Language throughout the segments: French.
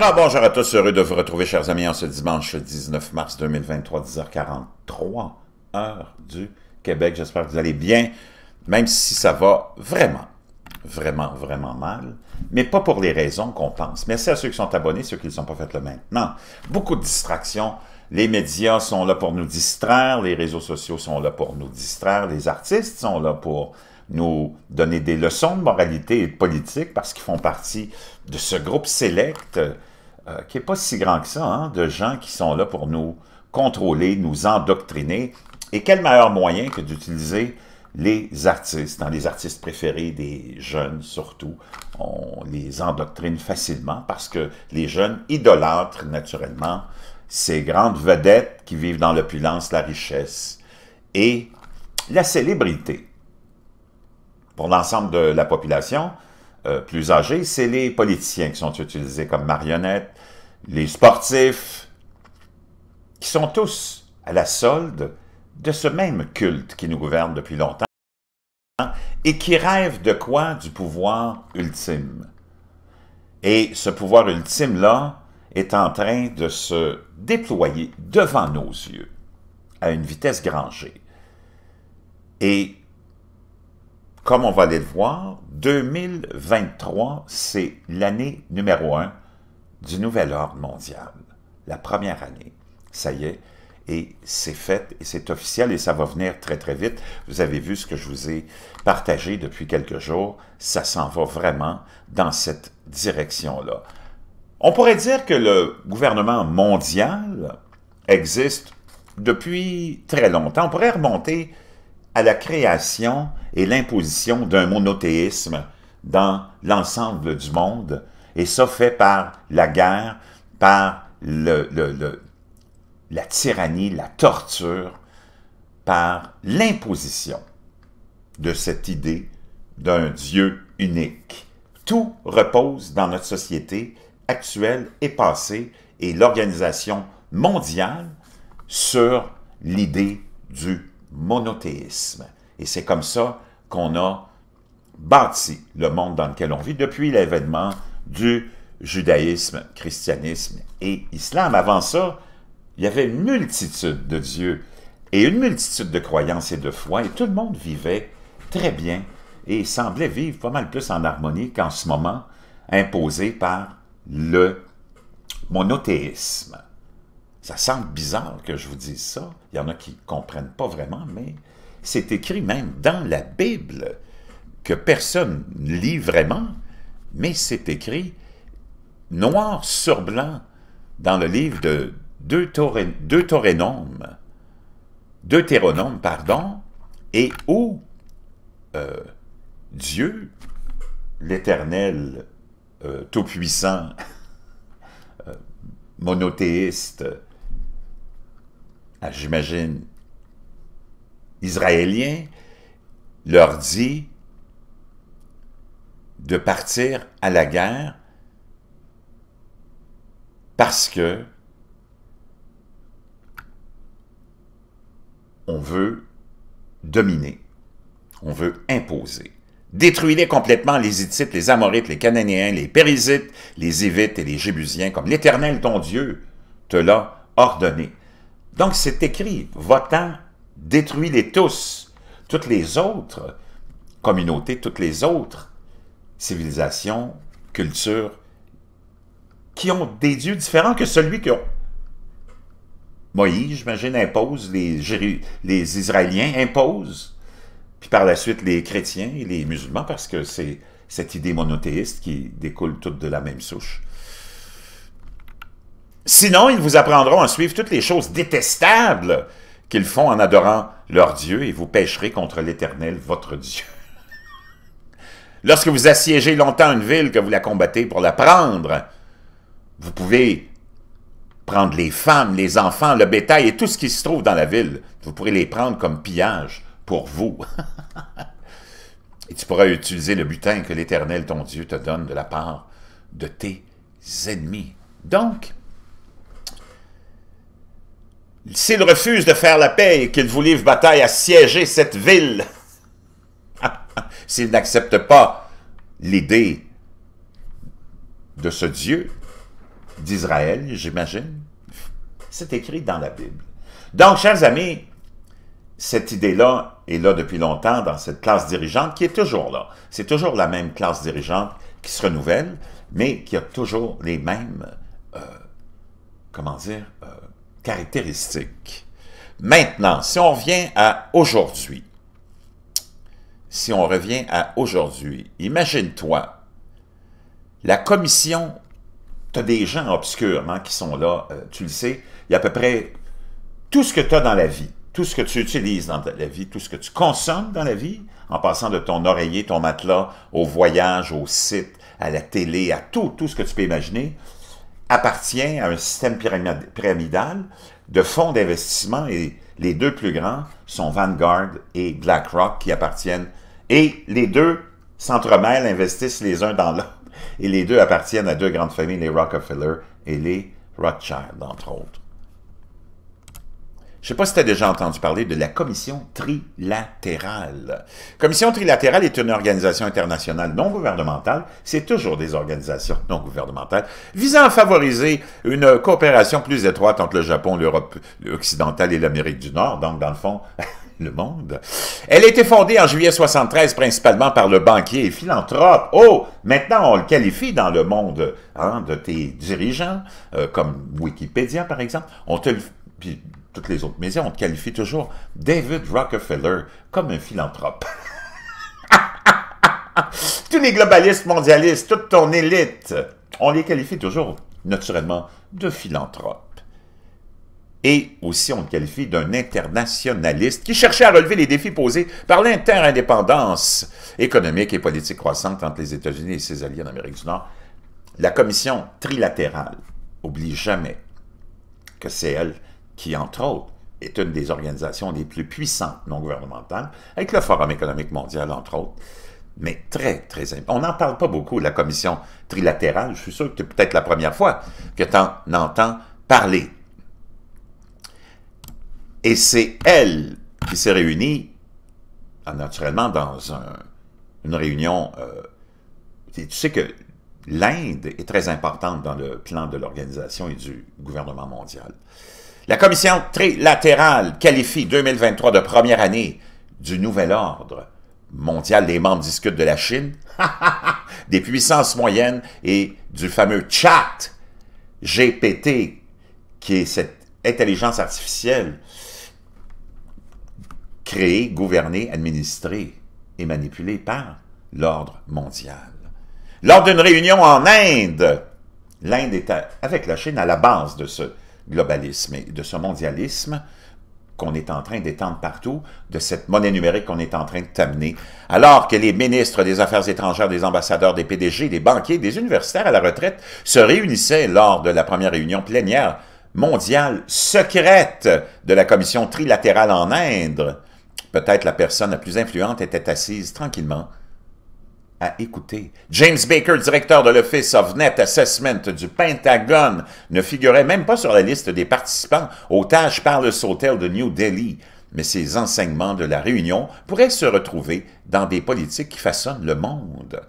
Alors bonjour à tous, heureux de vous retrouver chers amis en ce dimanche 19 mars 2023, 10h43, heure du Québec. J'espère que vous allez bien, même si ça va vraiment, vraiment, vraiment mal, mais pas pour les raisons qu'on pense. Merci à ceux qui sont abonnés, ceux qui ne sont pas fait le maintenant. Beaucoup de distractions, les médias sont là pour nous distraire, les réseaux sociaux sont là pour nous distraire, les artistes sont là pour nous donner des leçons de moralité et de politique parce qu'ils font partie de ce groupe sélect euh, qui n'est pas si grand que ça, hein, de gens qui sont là pour nous contrôler, nous endoctriner. Et quel meilleur moyen que d'utiliser les artistes, dans hein, les artistes préférés des jeunes surtout, on les endoctrine facilement parce que les jeunes idolâtrent naturellement ces grandes vedettes qui vivent dans l'opulence, la richesse et la célébrité. Pour l'ensemble de la population, euh, plus âgés, c'est les politiciens qui sont utilisés comme marionnettes, les sportifs, qui sont tous à la solde de ce même culte qui nous gouverne depuis longtemps et qui rêvent de quoi? Du pouvoir ultime. Et ce pouvoir ultime-là est en train de se déployer devant nos yeux à une vitesse grangée. Et comme on va aller le voir, 2023, c'est l'année numéro un du nouvel ordre mondial. La première année, ça y est, et c'est fait, et c'est officiel, et ça va venir très très vite. Vous avez vu ce que je vous ai partagé depuis quelques jours, ça s'en va vraiment dans cette direction-là. On pourrait dire que le gouvernement mondial existe depuis très longtemps. On pourrait remonter à la création et l'imposition d'un monothéisme dans l'ensemble du monde, et ça fait par la guerre, par le, la tyrannie, la torture, par l'imposition de cette idée d'un Dieu unique. Tout repose dans notre société actuelle et passée et l'organisation mondiale sur l'idée du monothéisme. Et c'est comme ça qu'on a bâti le monde dans lequel on vit depuis l'événement du judaïsme, christianisme et islam. Avant ça, il y avait une multitude de dieux et une multitude de croyances et de foi, et tout le monde vivait très bien et semblait vivre pas mal plus en harmonie qu'en ce moment imposé par le monothéisme. Ça semble bizarre que je vous dise ça. Il y en a qui ne comprennent pas vraiment, mais c'est écrit même dans la Bible que personne ne lit vraiment, mais c'est écrit noir sur blanc dans le livre de Deutéronome, Deutéronome, pardon, et où euh, Dieu, l'Éternel euh, Tout-Puissant, euh, monothéiste, ah, j'imagine, israélien, leur dit de partir à la guerre parce que on veut dominer, on veut imposer. Détruis-les complètement, les Hittites, les Amorites, les Cananéens, les Périsites, les Évites et les Jébusiens, comme l'Éternel ton Dieu te l'a ordonné. Donc c'est écrit, votant, détruit les tous. Toutes les autres communautés, toutes les autres civilisations, cultures, qui ont des dieux différents que celui que Moïse, j'imagine, impose, les, les Israéliens imposent, puis par la suite les chrétiens et les musulmans, parce que c'est cette idée monothéiste qui découle toute de la même souche. Sinon, ils vous apprendront à suivre toutes les choses détestables qu'ils font en adorant leur Dieu, et vous pécherez contre l'Éternel, votre Dieu. Lorsque vous assiégez longtemps une ville, que vous la combattez pour la prendre, vous pouvez prendre les femmes, les enfants, le bétail et tout ce qui se trouve dans la ville. Vous pourrez les prendre comme pillage pour vous. et tu pourras utiliser le butin que l'Éternel, ton Dieu, te donne de la part de tes ennemis. Donc, s'il refuse de faire la paix et qu'il vous livre bataille à siéger cette ville, S'il n'accepte pas l'idée de ce Dieu d'Israël, j'imagine, c'est écrit dans la Bible. Donc, chers amis, cette idée-là est là depuis longtemps dans cette classe dirigeante qui est toujours là. C'est toujours la même classe dirigeante qui se renouvelle, mais qui a toujours les mêmes, euh, comment dire, euh, caractéristiques. Maintenant, si on revient à aujourd'hui, si on revient à aujourd'hui, imagine-toi, la commission, tu as des gens obscurs qui sont là, euh, tu le sais, il y a à peu près tout ce que tu as dans la vie, tout ce que tu utilises dans la vie, tout ce que tu consommes dans la vie, en passant de ton oreiller, ton matelas, au voyage, au site, à la télé, à tout, tout ce que tu peux imaginer, appartient à un système pyramidal de fonds d'investissement et les deux plus grands sont Vanguard et BlackRock qui appartiennent. Et les deux s'entremêlent, investissent les uns dans l'autre. Et les deux appartiennent à deux grandes familles, les Rockefeller et les Rothschild, entre autres. Je ne sais pas si tu as déjà entendu parler de la Commission trilatérale. Commission trilatérale est une organisation internationale non gouvernementale, c'est toujours des organisations non gouvernementales, visant à favoriser une coopération plus étroite entre le Japon, l'Europe occidentale et l'Amérique du Nord, donc dans le fond, le monde. Elle a été fondée en juillet 73 principalement par le banquier et philanthrope. Oh, maintenant on le qualifie dans le monde hein, de tes dirigeants, euh, comme Wikipédia par exemple. On te toutes les autres médias, on te qualifie toujours David Rockefeller comme un philanthrope. Tous les globalistes mondialistes, toute ton élite, on les qualifie toujours naturellement de philanthrope. Et aussi, on te qualifie d'un internationaliste qui cherchait à relever les défis posés par l'interindépendance économique et politique croissante entre les États-Unis et ses alliés en Amérique du Nord. La commission trilatérale, oublie jamais que c'est elle qui, entre autres, est une des organisations les plus puissantes non gouvernementales, avec le Forum économique mondial, entre autres. Mais très, très... On n'en parle pas beaucoup, la commission trilatérale. Je suis sûr que c'est peut-être la première fois que tu en entends parler. Et c'est elle qui s'est réunie, ah, naturellement, dans une réunion... Euh, tu sais que l'Inde est très importante dans le plan de l'organisation et du gouvernement mondial. La commission trilatérale qualifie 2023 de première année du nouvel ordre mondial. Les membres discutent de la Chine, des puissances moyennes et du fameux chat GPT, qui est cette intelligence artificielle créée, gouvernée, administrée et manipulée par l'ordre mondial. Lors d'une réunion en Inde, l'Inde est avec la Chine à la base de ce globalisme et de ce mondialisme qu'on est en train d'étendre partout, de cette monnaie numérique qu'on est en train de alors que les ministres des Affaires étrangères, des ambassadeurs, des PDG, des banquiers, des universitaires à la retraite se réunissaient lors de la première réunion plénière mondiale secrète de la commission trilatérale en Inde. Peut-être la personne la plus influente était assise tranquillement à écouter. James Baker, directeur de l'Office of Net Assessment du Pentagone, ne figurait même pas sur la liste des participants aux tâches par le sautel de New Delhi, mais ses enseignements de la réunion pourraient se retrouver dans des politiques qui façonnent le monde.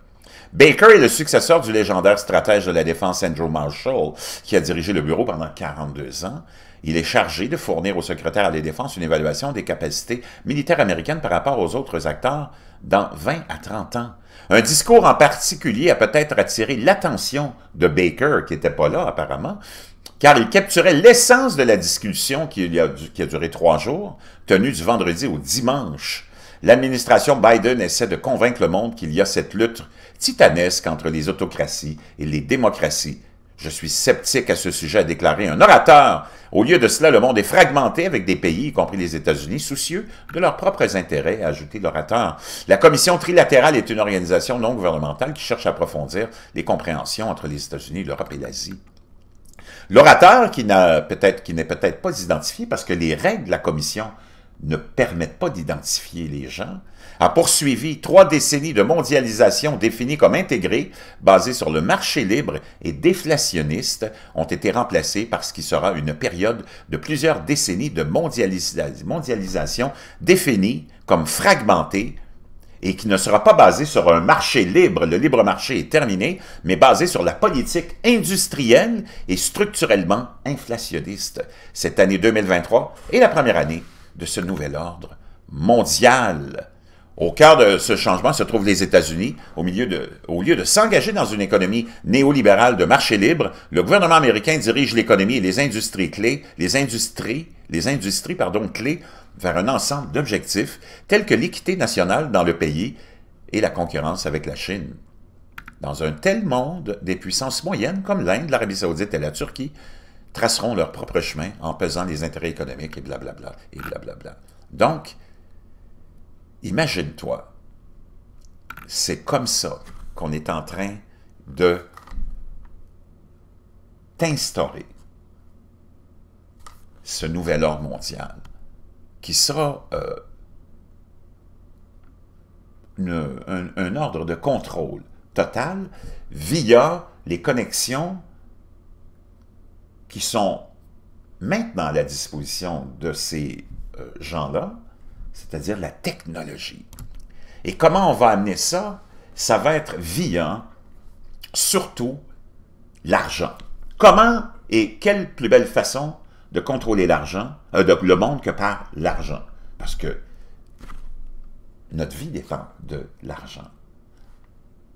Baker est le successeur du légendaire stratège de la défense Andrew Marshall, qui a dirigé le bureau pendant 42 ans. Il est chargé de fournir au secrétaire à la Défense une évaluation des capacités militaires américaines par rapport aux autres acteurs dans 20 à 30 ans. Un discours en particulier a peut-être attiré l'attention de Baker, qui n'était pas là apparemment, car il capturait l'essence de la discussion qui a, qui a duré trois jours, tenue du vendredi au dimanche. L'administration Biden essaie de convaincre le monde qu'il y a cette lutte titanesque entre les autocraties et les démocraties je suis sceptique à ce sujet, a déclaré un orateur. Au lieu de cela, le monde est fragmenté avec des pays, y compris les États-Unis, soucieux de leurs propres intérêts, a ajouté l'orateur. La Commission trilatérale est une organisation non gouvernementale qui cherche à approfondir les compréhensions entre les États-Unis, l'Europe et l'Asie. L'orateur qui n'a peut-être qui n'est peut-être pas identifié parce que les règles de la Commission ne permettent pas d'identifier les gens, a poursuivi trois décennies de mondialisation définie comme intégrée, basée sur le marché libre et déflationniste, ont été remplacées par ce qui sera une période de plusieurs décennies de mondialisation définie comme fragmentée, et qui ne sera pas basée sur un marché libre, le libre marché est terminé, mais basé sur la politique industrielle et structurellement inflationniste. Cette année 2023 est la première année de ce nouvel ordre mondial. Au cœur de ce changement se trouvent les États-Unis. Au, milieu de, au lieu de s'engager dans une économie néolibérale de marché libre, le gouvernement américain dirige l'économie et les industries clés, les industries, les industries pardon, clés vers un ensemble d'objectifs tels que l'équité nationale dans le pays et la concurrence avec la Chine. Dans un tel monde, des puissances moyennes comme l'Inde, l'Arabie saoudite et la Turquie traceront leur propre chemin en pesant les intérêts économiques et blablabla. et blablabla. Donc, Imagine-toi, c'est comme ça qu'on est en train de t'instaurer ce nouvel ordre mondial qui sera euh, un, ordre de contrôle total via les connexions qui sont maintenant à la disposition de ces euh, gens-là c'est-à-dire la technologie. Et comment on va amener ça? Ça va être via, surtout, l'argent. Comment et quelle plus belle façon de contrôler l'argent, euh, le monde que par l'argent? Parce que notre vie dépend de l'argent.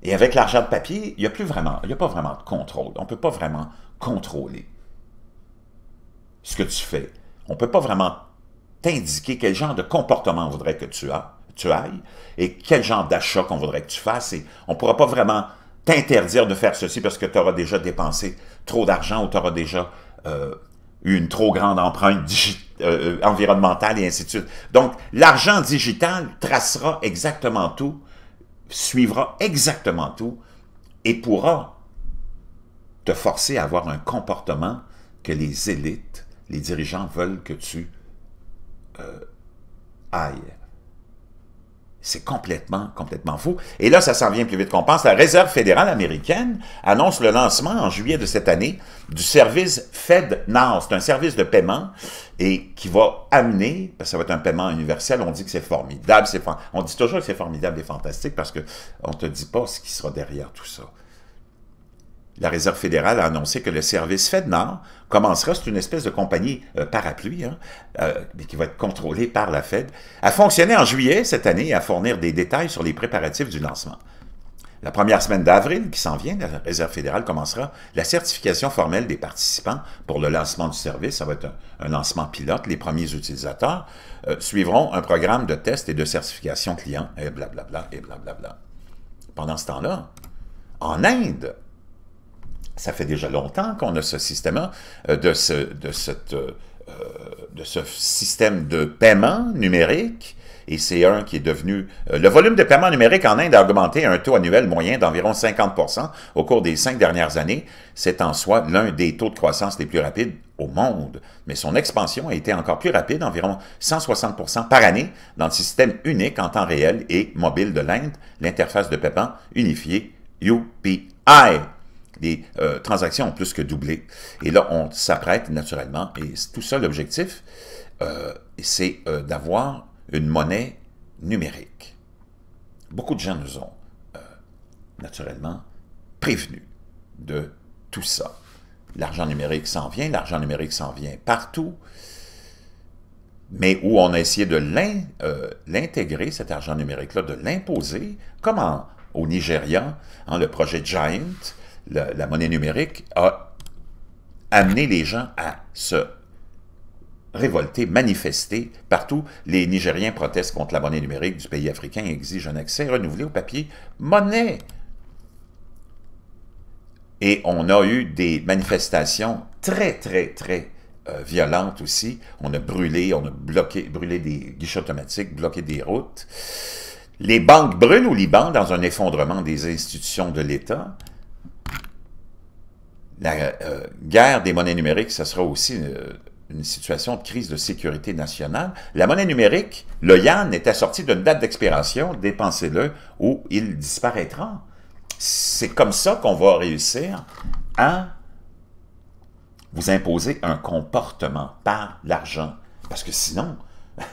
Et avec l'argent de papier, il n'y a plus vraiment, il a pas vraiment de contrôle. On ne peut pas vraiment contrôler ce que tu fais. On ne peut pas vraiment t'indiquer quel genre de comportement on voudrait que tu, ailles et quel genre d'achat qu'on voudrait que tu fasses. Et on ne pourra pas vraiment t'interdire de faire ceci parce que tu auras déjà dépensé trop d'argent ou tu auras déjà euh, eu une trop grande empreinte euh, euh, environnementale et ainsi de suite. Donc, l'argent digital tracera exactement tout, suivra exactement tout et pourra te forcer à avoir un comportement que les élites, les dirigeants veulent que tu euh, aïe, C'est complètement, complètement faux. Et là, ça s'en vient plus vite qu'on pense. La Réserve fédérale américaine annonce le lancement en juillet de cette année du service FedNow. C'est un service de paiement et qui va amener, parce que ça va être un paiement universel, on dit que c'est formidable, c'est on dit toujours que c'est formidable et fantastique parce qu'on ne te dit pas ce qui sera derrière tout ça la Réserve fédérale a annoncé que le service FedNord commencera, c'est une espèce de compagnie euh, parapluie, hein, euh, qui va être contrôlée par la Fed, à fonctionner en juillet cette année et à fournir des détails sur les préparatifs du lancement. La première semaine d'avril qui s'en vient, la Réserve fédérale commencera la certification formelle des participants pour le lancement du service. Ça va être un, lancement pilote. Les premiers utilisateurs euh, suivront un programme de tests et de certification client, et blablabla, et blablabla. Pendant ce temps-là, en Inde, ça fait déjà longtemps qu'on a ce système euh, de, ce, de, cette, euh, euh, de ce système de paiement numérique et c'est un qui est devenu... le volume de paiement numérique en Inde a augmenté à un taux annuel moyen d'environ 50 au cours des cinq dernières années. C'est en soi l'un des taux de croissance les plus rapides au monde. Mais son expansion a été encore plus rapide, environ 160 par année, dans le système unique en temps réel et mobile de l'Inde, l'interface de paiement unifiée UPI les euh, transactions ont plus que doublé. Et là, on s'apprête naturellement. Et tout ça, l'objectif, euh, c'est euh, d'avoir une monnaie numérique. Beaucoup de gens nous ont naturellement prévenus de tout ça. L'argent numérique s'en vient, l'argent numérique s'en vient partout mais où on a essayé de l'intégrer, cet argent numérique-là, de l'imposer, comme au Nigeria, hein, le projet Giant, la, monnaie numérique a amené les gens à se révolter, manifester Partout, les Nigériens protestent contre la monnaie numérique du pays africain et exigent un accès renouvelé au papier monnaie. Et on a eu des manifestations très, très, très euh, violentes aussi. On a brûlé, on a bloqué, brûlé des guichets automatiques, bloqué des routes. Les banques brûlent au Liban dans un effondrement des institutions de l'État la euh, guerre des monnaies numériques, ce sera aussi euh, une situation de crise de sécurité nationale. La monnaie numérique, le yan, est assorti d'une date d'expiration, dépensez-le, ou il disparaîtra. C'est comme ça qu'on va réussir à vous imposer un comportement par l'argent. Parce que sinon,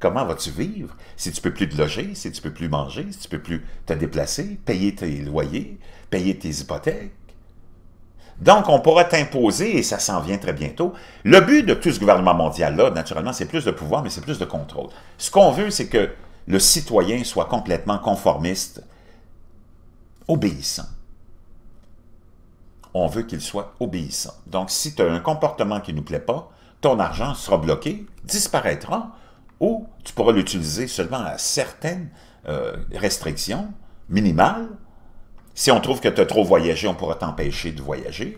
comment vas-tu vivre si tu peux plus te loger, si tu peux plus manger, si tu peux plus te déplacer, payer tes loyers, payer tes hypothèques, donc, on pourra t'imposer, et ça s'en vient très bientôt. Le but de tout ce gouvernement mondial-là, naturellement, c'est plus de pouvoir, mais c'est plus de contrôle. Ce qu'on veut, c'est que le citoyen soit complètement conformiste, obéissant. On veut qu'il soit obéissant. Donc, si tu as un comportement qui ne nous plaît pas, ton argent sera bloqué, disparaîtra, ou tu pourras l'utiliser seulement à certaines euh, restrictions minimales, si on trouve que tu as trop voyagé, on pourra t'empêcher de voyager.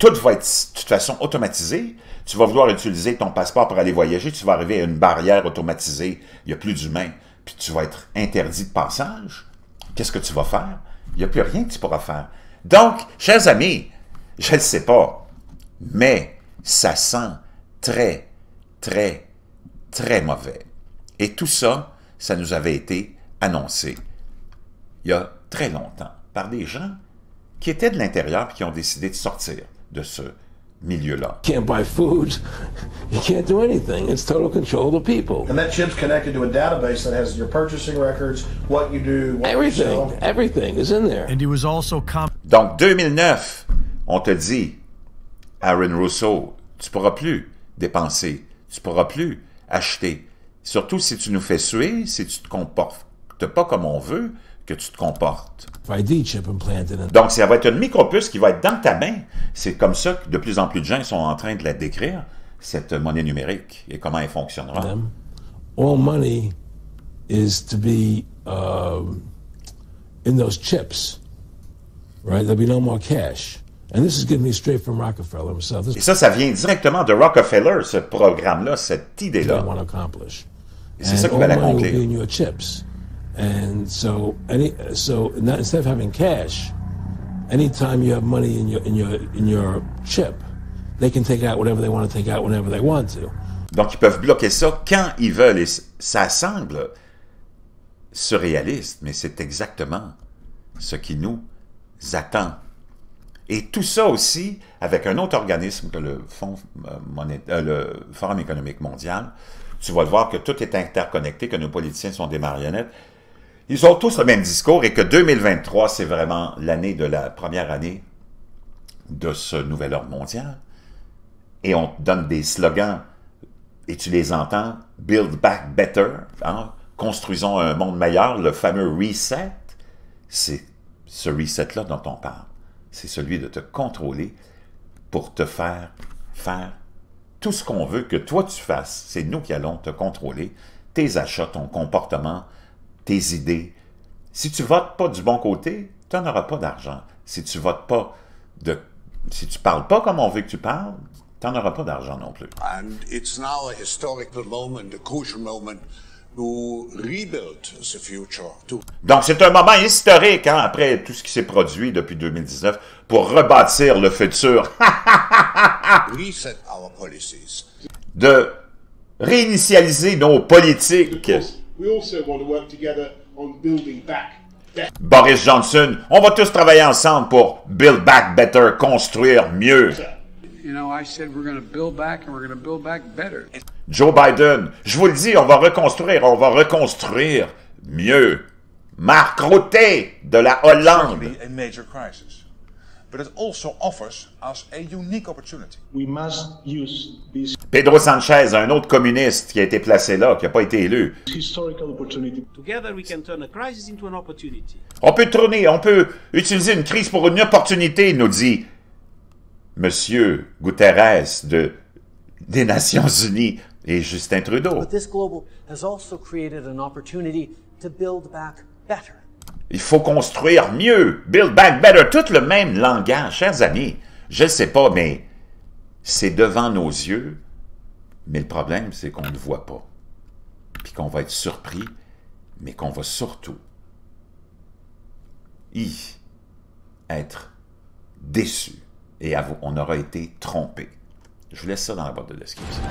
Tout va être de toute façon automatisé. Tu vas vouloir utiliser ton passeport pour aller voyager. Tu vas arriver à une barrière automatisée. Il n'y a plus d'humains. Puis tu vas être interdit de passage. Qu'est-ce que tu vas faire? Il n'y a plus rien que tu pourras faire. Donc, chers amis, je ne sais pas, mais ça sent très, très, très mauvais. Et tout ça, ça nous avait été annoncé il y a très longtemps par des gens qui étaient de l'intérieur et qui ont décidé de sortir de ce milieu-là. You can't buy food. You can't do anything. It's total control of the people. And that chip's connected to a database that has your purchasing records, what you do, what everything, you sell. everything is in there. And he was also Donc 2009, on te dit Aaron Rousseau, tu pourras plus dépenser, tu pourras plus acheter, surtout si tu nous fais suer, si tu te comportes pas comme on veut, que tu te comportes. Donc, ça va être une micropuce qui va être dans ta main. C'est comme ça que de plus en plus de gens sont en train de la décrire, cette monnaie numérique, et comment elle fonctionnera. chips, cash. Et ça, ça vient directement de Rockefeller, ce programme-là, cette idée-là. C'est ça qu'on va l'accomplir so Donc ils peuvent bloquer ça quand ils veulent et ça semble surréaliste, mais c'est exactement ce qui nous attend. Et tout ça aussi avec un autre organisme que le, Fonds euh, euh, le Forum économique mondial. Tu vas voir que tout est interconnecté, que nos politiciens sont des marionnettes ils ont tous le même discours et que 2023, c'est vraiment l'année de la première année de ce nouvel ordre mondial. Et on te donne des slogans et tu les entends, Build Back Better, hein, construisons un monde meilleur, le fameux reset. C'est ce reset-là dont on parle. C'est celui de te contrôler pour te faire faire tout ce qu'on veut que toi tu fasses. C'est nous qui allons te contrôler, tes achats, ton comportement, tes idées. Si tu votes pas du bon côté, tu n'auras pas d'argent. Si tu votes pas de... Si tu parles pas comme on veut que tu parles, tu n'en auras pas d'argent non plus. And it's now a historical moment, a moment to rebuild future. Donc c'est un moment historique, hein, après tout ce qui s'est produit depuis 2019, pour rebâtir le futur. our policies. De réinitialiser nos politiques. We also want to work together on building back Boris Johnson, on va tous travailler ensemble pour build back better, construire mieux. Joe Biden, je vous le dis, on va reconstruire, on va reconstruire mieux. Marc Rutte de la Hollande but it also offers us a unique opportunity. We must use this Pedro Sanchez, un autre communiste qui a été placé là, qui n'a pas été élu. Together we can turn a crisis into an opportunity. On peut tourner, on peut utiliser une crise pour une opportunité, nous dit Monsieur Guterres de, des Nations Unies et Justin Trudeau. But this global has also created an opportunity to build back better. Il faut construire mieux. Build back better. Tout le même langage, chers amis. Je ne sais pas, mais c'est devant nos yeux. Mais le problème, c'est qu'on ne voit pas. Puis qu'on va être surpris, mais qu'on va surtout y être déçu. Et on aura été trompé. Je vous laisse ça dans la boîte de description.